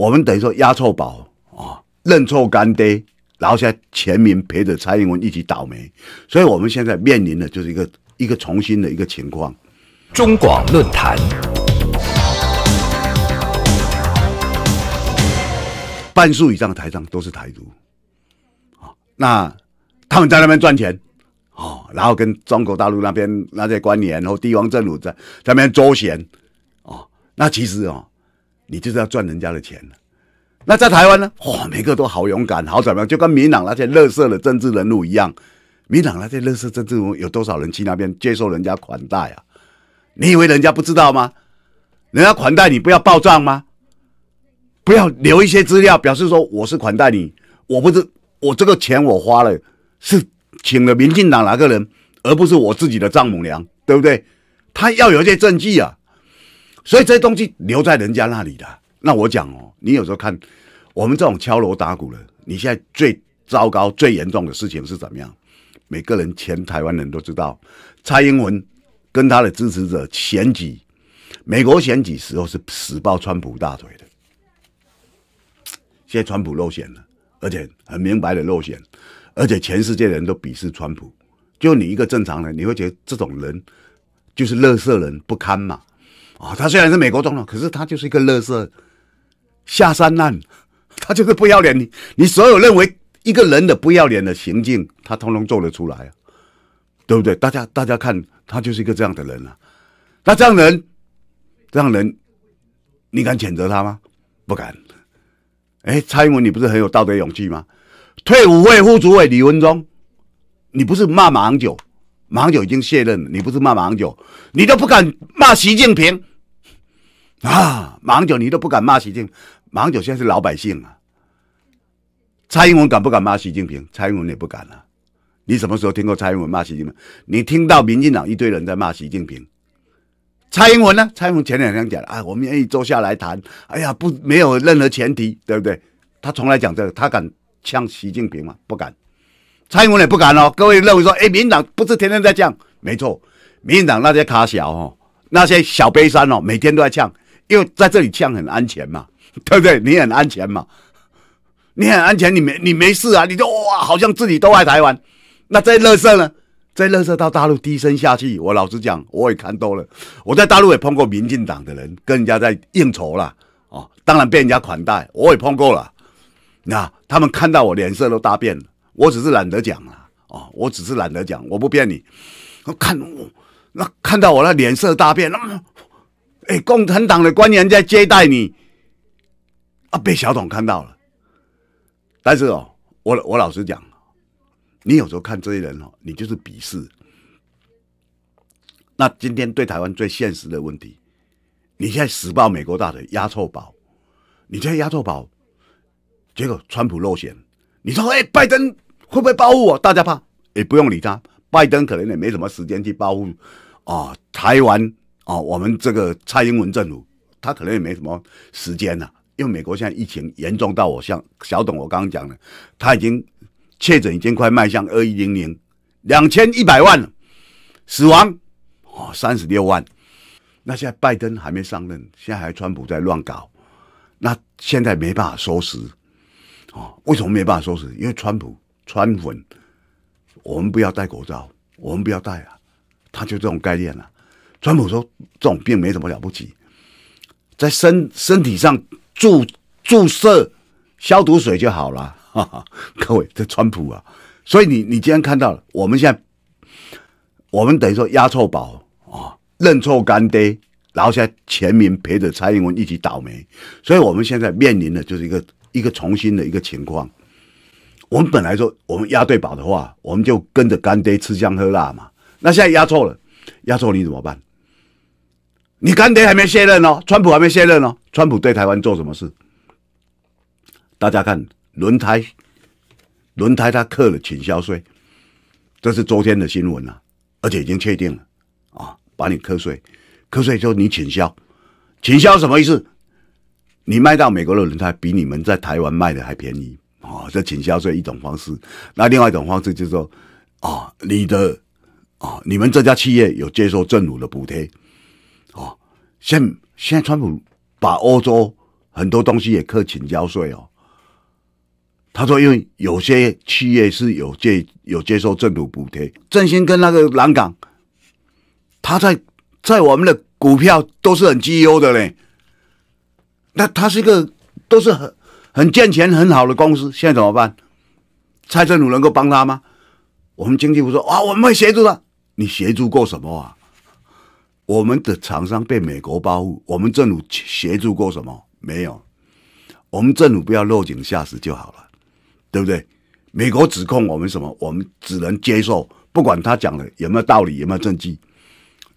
我们等于说押错宝啊，认错干爹，然后现在全民陪着蔡英文一起倒霉，所以我们现在面临的就是一个一个重新的一个情况。中广论坛，半数以上的台上都是台独，啊，那他们在那边赚钱，哦，然后跟中国大陆那边那些官员，然后帝王正在在那边周旋，哦，那其实哦。你就是要赚人家的钱那在台湾呢？哇，每个都好勇敢，好怎么样？就跟民党那些乐色的政治人物一样，民党那些乐色政治人物有多少人去那边接受人家款待啊？你以为人家不知道吗？人家款待你，不要报账吗？不要留一些资料，表示说我是款待你，我不是，我这个钱我花了，是请了民进党哪个人，而不是我自己的丈母娘，对不对？他要有一些证据啊。所以这东西留在人家那里的。那我讲哦，你有时候看我们这种敲锣打鼓的，你现在最糟糕、最严重的事情是怎么样？每个人全台湾人都知道，蔡英文跟他的支持者选举，美国选举时候是死抱川普大腿的。现在川普落选了，而且很明白的落选，而且全世界人都鄙视川普。就你一个正常人，你会觉得这种人就是乐色人不堪嘛？啊，他虽然是美国总统，可是他就是一个乐色下三滥，他就是不要脸。你你所有认为一个人的不要脸的行径，他通通做得出来，对不对？大家大家看，他就是一个这样的人啊。那这样人，这样人，你敢谴责他吗？不敢。哎，蔡英文，你不是很有道德勇气吗？退伍会副主委李文忠，你不是骂马英九，马英九已经卸任了，你不是骂马英九，你都不敢骂习近平。啊，盲酒你都不敢骂习近平，盲酒现在是老百姓啊。蔡英文敢不敢骂习近平？蔡英文也不敢啊。你什么时候听过蔡英文骂习近平？你听到民进党一堆人在骂习近平，蔡英文呢？蔡英文前两天讲啊，我们愿意坐下来谈，哎呀，不没有任何前提，对不对？他从来讲这个，他敢呛习近平吗？不敢。蔡英文也不敢哦。各位认为说，哎，民进党不是天天在呛？没错，民进党那些卡小哦，那些小悲山哦，每天都在呛。因为在这里枪很安全嘛，对不对？你很安全嘛，你很安全，你没你没事啊，你就哇，好像自己都爱台湾。那在乐色呢，在乐色到大陆低声下气。我老实讲，我也看多了。我在大陆也碰过民进党的人，跟人家在应酬啦，哦，当然被人家款待，我也碰过了。那他们看到我脸色都大变，我只是懒得讲了，哦，我只是懒得讲，我不骗你。我看我那看到我那脸色大变，那么。哎，共产党的官员在接待你，啊，被小董看到了。但是哦，我我老实讲，你有时候看这些人哦，你就是鄙视。那今天对台湾最现实的问题，你现在死抱美国大腿压错宝，你这些压错宝，结果川普落选，你说哎，拜登会不会保护我？大家怕，也不用理他。拜登可能也没什么时间去保护啊台湾。哦，我们这个蔡英文政府，他可能也没什么时间了，因为美国现在疫情严重到我像小董我刚刚讲的，他已经确诊已经快迈向二一零零两千一百万了，死亡哦三十六万，那现在拜登还没上任，现在还川普在乱搞，那现在没办法收拾，哦，为什么没办法收拾？因为川普川粉，我们不要戴口罩，我们不要戴啊，他就这种概念了。川普说：“这种病没什么了不起，在身身体上注注射消毒水就好了。”哈哈，各位，这川普啊，所以你你今天看到了，我们现在我们等于说押错宝啊，认错干爹，然后现在全民陪着蔡英文一起倒霉，所以我们现在面临的就是一个一个重新的一个情况。我们本来说我们押对宝的话，我们就跟着干爹吃香喝辣嘛。那现在押错了，押错你怎么办？你甘爹还没卸任哦，川普还没卸任哦。川普对台湾做什么事？大家看轮胎，轮胎他刻了减销税，这是昨天的新闻了，而且已经确定了啊，把你课税，课税之后你减销，减销什么意思？你卖到美国的轮胎比你们在台湾卖的还便宜啊？这减销税一种方式，那另外一种方式就是说啊，你的啊，你们这家企业有接受政府的补贴。现现在，川普把欧洲很多东西也克请交税哦。他说，因为有些企业是有接有接受政府补贴，振兴跟那个蓝港，他在在我们的股票都是很绩优的嘞。那他是一个都是很很赚钱很好的公司，现在怎么办？蔡政府能够帮他吗？我们经济部说啊，我们会协助他。你协助过什么啊？我们的厂商被美国保护，我们政府协助过什么？没有，我们政府不要落井下石就好了，对不对？美国指控我们什么？我们只能接受，不管他讲的有没有道理，有没有证据。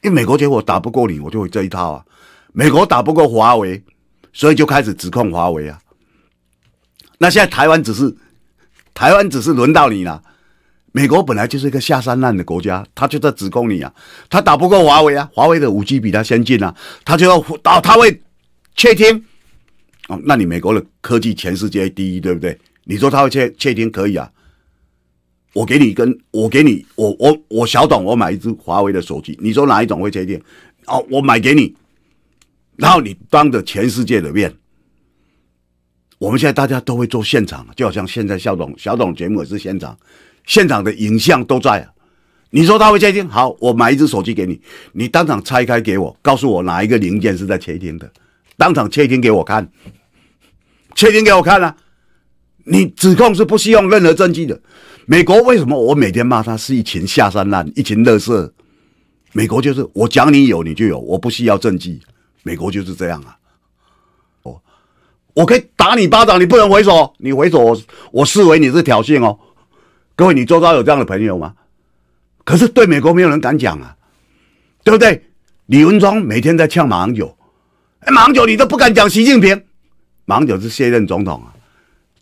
因为美国觉得我打不过你，我就会这一套啊。美国打不过华为，所以就开始指控华为啊。那现在台湾只是，台湾只是轮到你了。美国本来就是一个下三滥的国家，他就在指控你啊，他打不过华为啊，华为的五 G 比他先进啊，他就要打，他会窃听。哦，那你美国的科技全世界第一，对不对？你说他会窃窃听可以啊？我给你跟我给你我我我小董我买一支华为的手机，你说哪一种会窃听？哦，我买给你，然后你当着全世界的面，我们现在大家都会做现场，就好像现在小董小董节目也是现场。现场的影像都在啊，你说他会窃听？好，我买一只手机给你，你当场拆开给我，告诉我哪一个零件是在窃听的，当场窃听给我看，窃听给我看了，你指控是不适用任何证据的。美国为什么？我每天骂他是一群下三滥，一群乐色。美国就是我讲你有你就有，我不需要证据，美国就是这样啊。我我可以打你巴掌，你不能回手，你回手我我视为你是挑衅哦。各位，你周遭有这样的朋友吗？可是对美国，没有人敢讲啊，对不对？李文忠每天在呛马英九，哎、马英九你都不敢讲习近平，马英九是卸任总统啊，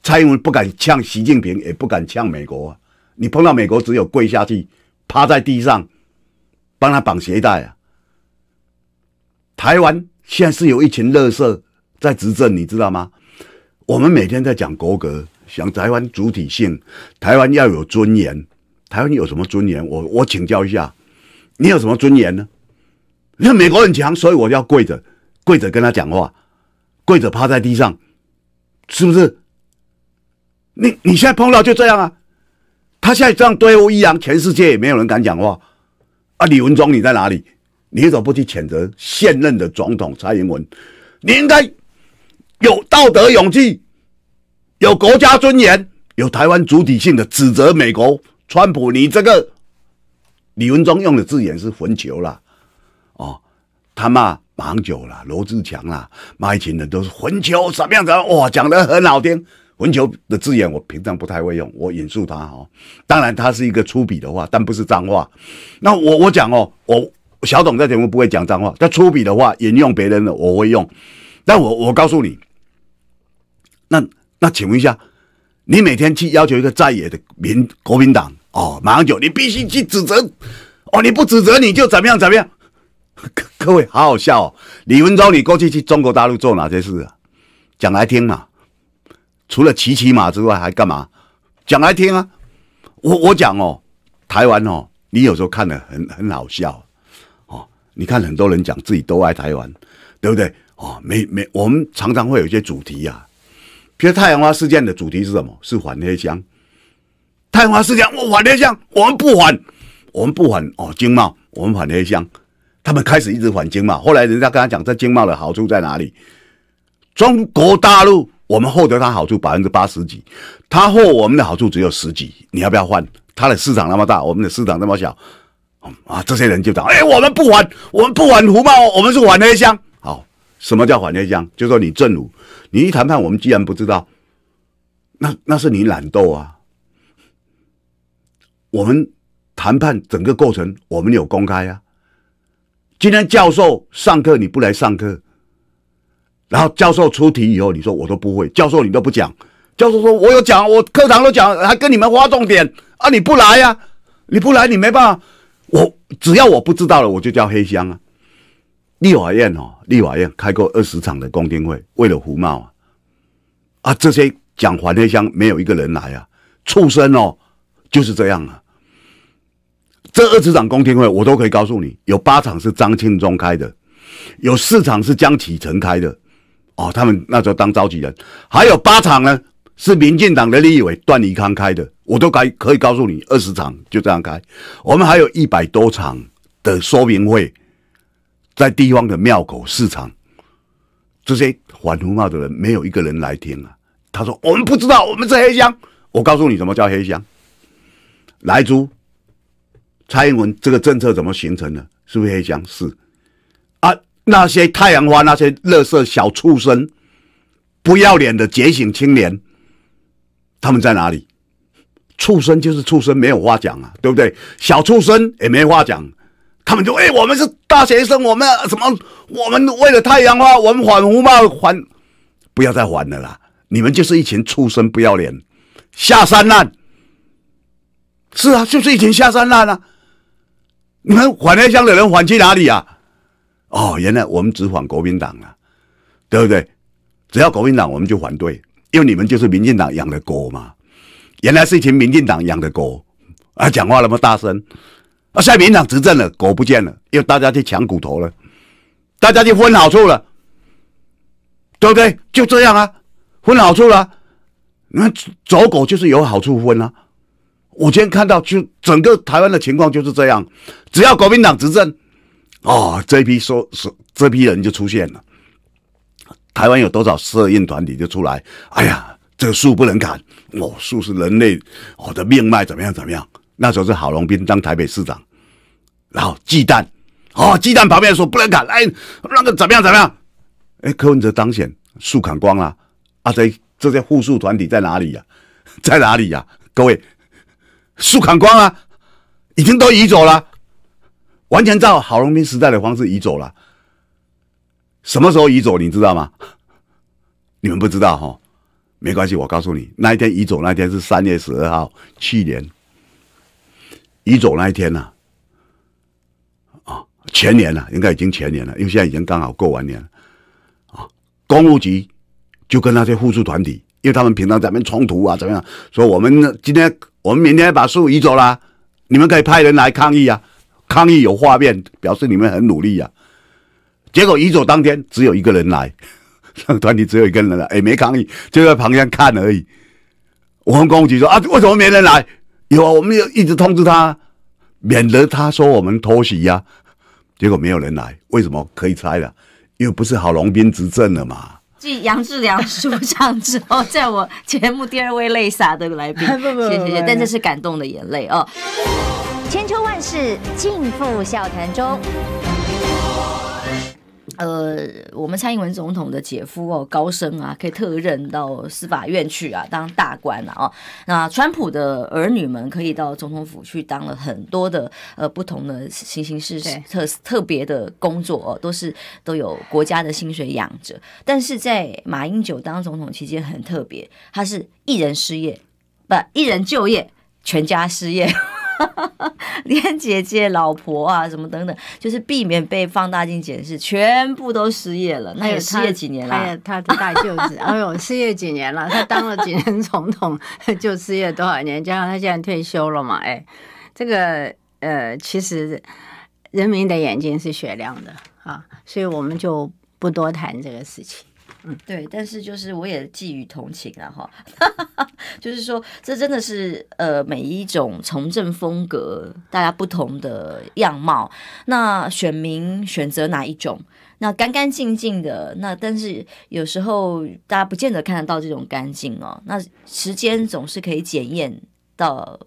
蔡英文不敢呛习近平，也不敢呛美国，啊。你碰到美国只有跪下去，趴在地上帮他绑鞋带啊。台湾现在是有一群乐色在执政，你知道吗？我们每天在讲国格。想台湾主体性，台湾要有尊严，台湾有什么尊严？我我请教一下，你有什么尊严呢？因为美国很强，所以我要跪着跪着跟他讲话，跪着趴在地上，是不是？你你现在碰到就这样啊？他现在这样对我一样，全世界也没有人敢讲话啊！李文忠你在哪里？你怎么不去谴责现任的总统蔡英文？你应该有道德勇气。有国家尊严，有台湾主体性的指责美国川普，你这个李文忠用的字眼是“混球”啦，哦，他骂马英九了、罗志强了、卖情的都是“混球”什么样子？哇，讲的很好听，“混球”的字眼我平常不太会用，我引述他哦。当然，他是一个粗鄙的话，但不是脏话。那我我讲哦，我小董在节目不会讲脏话，他粗鄙的话引用别人的我会用。那我我告诉你，那。那请问一下，你每天去要求一个在野的民国民党哦，马英九，你必须去指责哦，你不指责你就怎么样怎么样？各各位好好笑哦，李文忠，你过去去中国大陆做哪些事啊？讲来听嘛，除了骑骑马之外还干嘛？讲来听啊，我我讲哦，台湾哦，你有时候看的很很好笑哦，你看很多人讲自己都爱台湾，对不对？哦，没没，我们常常会有一些主题呀。其实太阳花事件的主题是什么？是反黑箱。太阳花事件，我反黑箱，我们不反，我们不反哦经贸，我们反黑箱。他们开始一直反经贸，后来人家跟他讲，这经贸的好处在哪里？中国大陆，我们获得他好处百分之八十几，他获我们的好处只有十几。你要不要换？他的市场那么大，我们的市场那么小，啊，这些人就讲，哎，我们不反，我们不反胡茂，我们是反黑箱。什么叫反黑箱？就说你正如你一谈判，我们既然不知道，那那是你懒惰啊。我们谈判整个过程，我们有公开呀。今天教授上课你不来上课，然后教授出题以后你说我都不会，教授你都不讲，教授说我有讲，我课堂都讲，还跟你们划重点啊，你不来呀，你不来你没办法，我只要我不知道了，我就叫黑箱啊。立法院哦，立法院开过二十场的公听会，为了胡茂啊，啊这些讲黄黑箱没有一个人来啊，畜生哦就是这样啊，这二十场公听会我都可以告诉你，有八场是张庆忠开的，有四场是江启臣开的，哦他们那时候当召集人，还有八场呢是民进党的立委段宜康开的，我都该可以告诉你二十场就这样开，我们还有一百多场的说明会。在地方的庙口市场，这些反胡闹的人没有一个人来听啊！他说：“我们不知道，我们是黑箱。”我告诉你，什么叫黑箱？莱猪、蔡英文这个政策怎么形成的？是不是黑箱？是啊，那些太阳花，那些乐色小畜生，不要脸的觉醒青年，他们在哪里？畜生就是畜生，没有话讲啊，对不对？小畜生也没话讲。他们就哎，我们是大学生，我们什么？我们为了太阳花，我们还五毛还，不要再还了啦！你们就是一群畜生，不要脸，下三滥。是啊，就是一群下三滥啊！你们反内乡的人反去哪里啊？哦，原来我们只反国民党啊，对不对？只要国民党，我们就反对，因为你们就是民进党养的狗嘛。原来是一群民进党养的狗啊！讲话那么大声。啊，蔡民党执政了，狗不见了，又大家去抢骨头了，大家就分好处了，对不对？就这样啊，分好处了。那走狗就是有好处分啊。我今天看到，就整个台湾的情况就是这样。只要国民党执政，哦，这批说说这批人就出现了。台湾有多少摄影团体就出来？哎呀，这个树不能砍，我树是人类我的命脉，怎么样怎么样？那时候是郝龙斌当台北市长，然后忌惮，哦，鸡蛋旁边说不能砍，哎，让他怎么样怎么样，哎，柯文哲当选，树砍光了，啊，在这些护树团体在哪里呀？在哪里呀？各位，树砍光了，已经都移走了，完全照郝龙斌时代的方式移走了。什么时候移走？你知道吗？你们不知道哈？没关系，我告诉你，那一天移走那天是三月十二号，去年。移走那一天呢？啊，前年了，应该已经前年了，因为现在已经刚好过完年了。啊，公务局就跟那些互助团体，因为他们平常咱们冲突啊，怎么样？说我们今天，我们明天把树移走啦，你们可以派人来抗议啊！抗议有画面，表示你们很努力呀。结果移走当天，只有一个人来，团体只有一个人来，哎，没抗议，就在旁边看而已。我们公务局说啊，为什么没人来？有啊，我们要一直通知他，免得他说我们偷袭呀。结果没有人来，为什么？可以猜了，因为不是郝龙斌执政了嘛。继杨志良出场之后，在我节目第二位泪洒的来宾，谢谢谢，但这是感动的眼泪哦。千秋万世尽付笑谈中。呃，我们蔡英文总统的姐夫哦，高升啊，可以特任到司法院去啊，当大官啊。哦。那川普的儿女们可以到总统府去当了很多的呃不同的形形式特特别的工作，哦，都是都有国家的薪水养着。但是在马英九当总统期间很特别，他是一人失业不一人就业，全家失业。连姐姐、老婆啊，什么等等，就是避免被放大镜检视，全部都失业了。那也失业几年了。他的大舅子，哎呦，失业几年了？他当了几年 总统就失业多少年？加上他现在退休了嘛？哎，这个呃，其实人民的眼睛是雪亮的啊，所以我们就不多谈这个事情。嗯，对，但是就是我也寄予同情了哈，就是说这真的是呃每一种从政风格，大家不同的样貌，那选民选择哪一种，那干干净净的，那但是有时候大家不见得看得到这种干净哦，那时间总是可以检验到。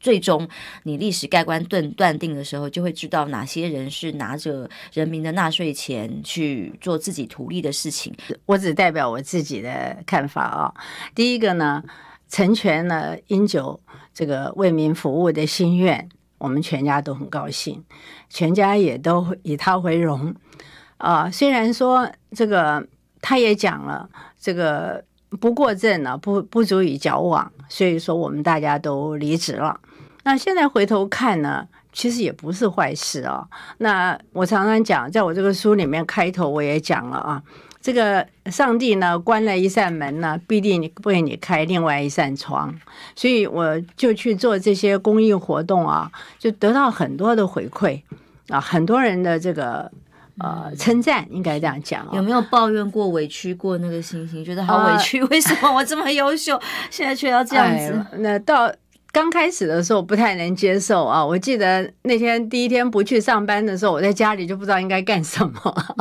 最终，你历史盖棺断断定的时候，就会知道哪些人是拿着人民的纳税钱去做自己图利的事情。我只代表我自己的看法啊。第一个呢，成全了英九这个为民服务的心愿，我们全家都很高兴，全家也都以他为荣。啊，虽然说这个他也讲了，这个不过正呢，不不足以交往，所以说我们大家都离职了。那现在回头看呢，其实也不是坏事哦。那我常常讲，在我这个书里面开头我也讲了啊，这个上帝呢关了一扇门呢，必定为你开另外一扇窗。所以我就去做这些公益活动啊，就得到很多的回馈啊，很多人的这个呃称赞，应该这样讲有没有抱怨过、委屈过那个心情？觉得好委屈，为什么我这么优秀，现在却要这样子？那到。刚开始的时候不太能接受啊！我记得那天第一天不去上班的时候，我在家里就不知道应该干什么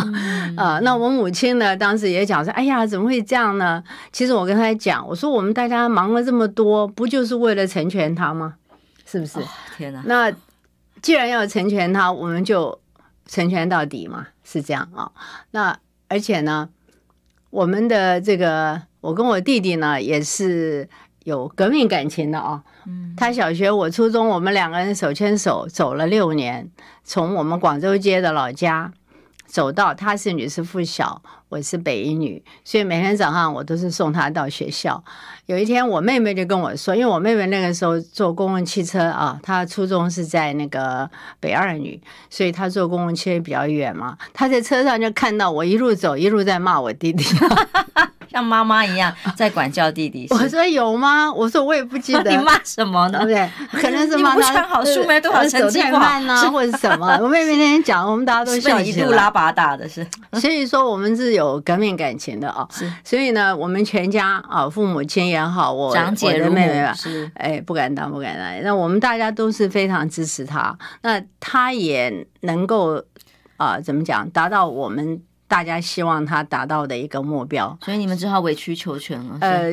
啊。那我母亲呢，当时也讲说：“哎呀，怎么会这样呢？”其实我跟她讲，我说：“我们大家忙了这么多，不就是为了成全他吗？是不是？”天哪！那既然要成全他，我们就成全到底嘛，是这样啊。那而且呢，我们的这个我跟我弟弟呢，也是。有革命感情的啊，嗯，他小学我初中，我们两个人手牵手走了六年，从我们广州街的老家走到他是女师附小。我是北一女，所以每天早上我都是送她到学校。有一天，我妹妹就跟我说，因为我妹妹那个时候坐公共汽车啊，她初中是在那个北二女，所以她坐公共车比较远嘛。她在车上就看到我一路走一路在骂我弟弟，像妈妈一样在管教弟弟。我说有吗？我说我也不记得你骂什么对不对？可能是妈妈看好书没多少，成绩不好，或者是什么？我妹妹那天讲，我们大家都笑一路拉八大的是，所以说我们是有。有革命感情的啊，所以呢，我们全家啊，父母亲也好，我长姐的妹妹吧，哎，不敢当，不敢当。那我们大家都是非常支持他，那他也能够，啊，怎么讲，达到我们。大家希望他达到的一个目标，所以你们只好委曲求全了。呃，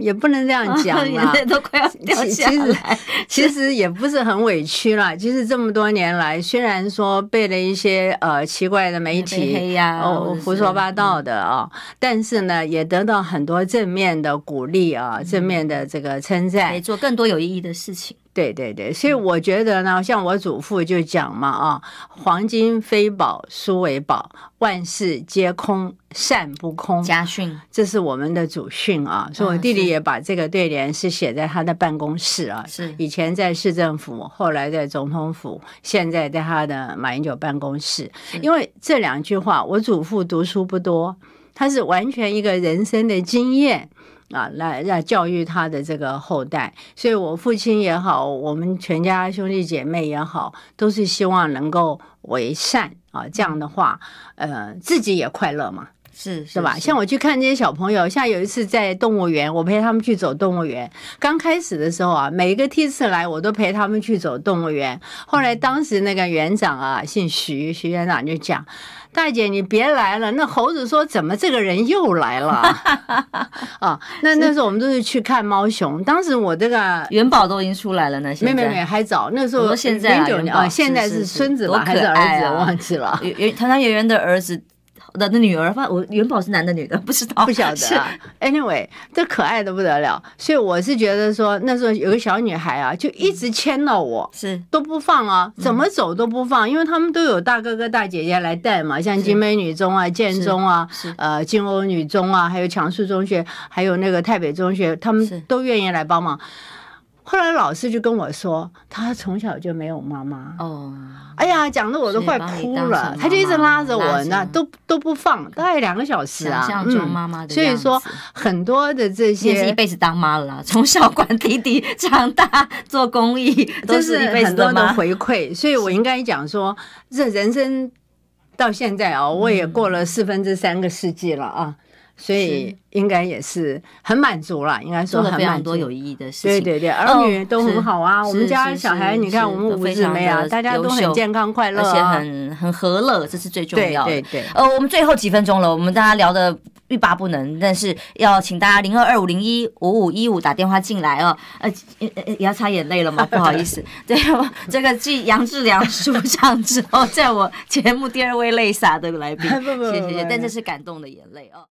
也不能这样讲啦，都快要掉下来。其实也不是很委屈啦。其实这么多年来，虽然说被了一些呃奇怪的媒体、呀、哦胡说八道的啊，但是呢，也得到很多正面的鼓励啊，正面的这个称赞，做更多有意义的事情。对对对，所以我觉得呢，像我祖父就讲嘛，啊，黄金非宝，书为宝，万事皆空，善不空。家训，这是我们的祖训啊。所以我弟弟也把这个对联是写在他的办公室啊。是，以前在市政府，后来在总统府，现在在他的马英九办公室。因为这两句话，我祖父读书不多，他是完全一个人生的经验。啊，来来教育他的这个后代，所以我父亲也好，我们全家兄弟姐妹也好，都是希望能够为善啊，这样的话，呃，自己也快乐嘛。是是吧？像我去看这些小朋友，像有一次在动物园，我陪他们去走动物园。刚开始的时候啊，每一个梯次来，我都陪他们去走动物园。后来当时那个园长啊，姓徐，徐园长就讲：“大姐，你别来了。”那猴子说：“怎么这个人又来了？”啊，那那时候我们都是去看猫熊。当时我这个元宝都已经出来了呢，现在没没没，还早。那时候现在啊，现在是孙子吧，还是儿子？忘记了。园团团圆圆的儿子。的那女儿发我元宝是男的女的不知道不晓得。Anyway，这可爱的不得了，所以我是觉得说那时候有个小女孩啊，就一直牵到我，是都不放啊，怎么走都不放，因为他们都有大哥哥大姐姐来带嘛，像金美女中啊、建中啊、呃金欧女中啊，还有强树中学，还有那个台北中学，他们都愿意来帮忙。后来老师就跟我说，他从小就没有妈妈。哦，哎呀，讲的我都快哭了。他就一直拉着我，那都都不放，大概两个小时啊。想象做妈妈的样所以说，很多的这些是一辈子当妈了，从小管弟弟长大，做公益，都是一辈子当妈。回馈。所以我应该讲说，这人生到现在啊，我也过了四分之三个世纪了啊。所以应该也是很满足了，应该说还蛮多有意义的事情。对对对，儿女都很好啊。我们家小孩，你看我们五姊妹啊，大家都很健康快乐，而且很很和乐，这是最重要的。呃，我们最后几分钟了，我们大家聊的欲罢不能，但是要请大家零二二五零一五五一五打电话进来哦。呃，也要擦眼泪了吗？不好意思，对，这个继杨志良书上之后，在我节目第二位泪洒的来宾，谢谢，但这是感动的眼泪啊。